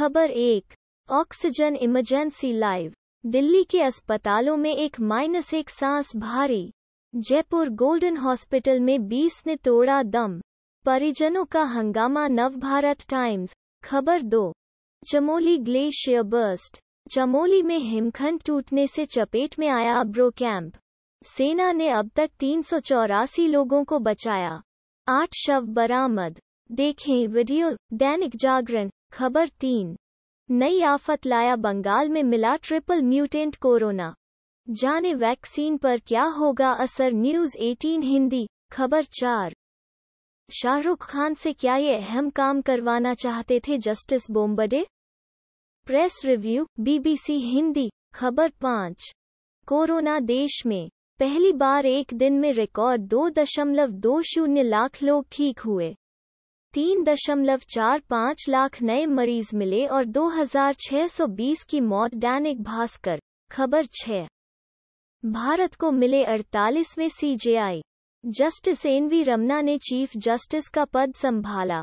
खबर एक oxygen emergency live Delhi के अस्पतालों में एक माइनस एक सांस भारी जयपुर गोल्डन हॉस्पिटल में 20 ने तोड़ा दम परिजनों का हंगामा नवभारत टाइम्स खबर दो चमोली ग्लेशियर बर्स्ट चमोली में हिमखंड टूटने से चपेट में आया अब्रो कैंप सेना ने अब तक तीन लोगों को बचाया आठ शव बरामद देखें वीडियो दैनिक जागरण खबर तीन नई आफत लाया बंगाल में मिला ट्रिपल म्यूटेंट कोरोना जाने वैक्सीन पर क्या होगा असर न्यूज 18 हिंदी खबर चार शाहरुख खान से क्या ये अहम काम करवाना चाहते थे justice Bobde press review BBC Hindi खबर पाँच कोरोना देश में पहली बार एक दिन में रिकॉर्ड दो दशमलव दो शून्य लाख लोग ठीक हुए तीन दशमलव चार पाँच लाख नए मरीज मिले और 2620 की मौत दैनिक भास्कर खबर छः भारत को मिले अड़तालीसवें CJI justice N V Ramana ने चीफ जस्टिस का पद संभाला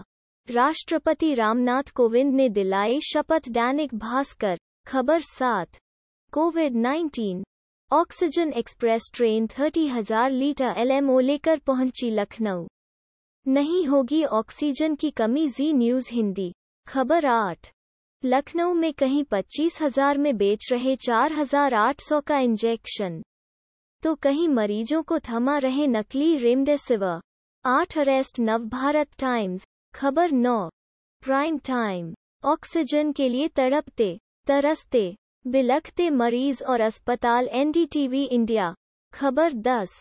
राष्ट्रपति रामनाथ कोविंद ने दिलाई शपथ दैनिक भास्कर खबर सात covid 19 oxygen express train 30,000 litre LMO लेकर पहुंची लखनऊ नहीं होगी ऑक्सीजन की कमी जी न्यूज हिंदी खबर आठ लखनऊ में कहीं पच्चीस हजार में बेच रहे चार हजार आठ सौ का इंजेक्शन तो कहीं मरीजों को थमा रहे नकली रेमडेसिविर आठ अरेस्ट नवभारत टाइम्स खबर नौ प्राइम टाइम ऑक्सीजन के लिए तड़पते तरसते बिलखते मरीज और अस्पताल एनडीटीवी इंडिया खबर दस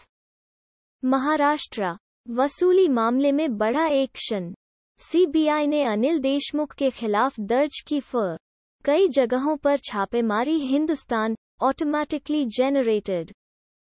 महाराष्ट्र वसूली मामले में बड़ा एक्शन सीबीआई ने अनिल देशमुख के खिलाफ दर्ज की फर कई जगहों पर छापेमारी हिंदुस्तान ऑटोमैटिकली जेनरेटेड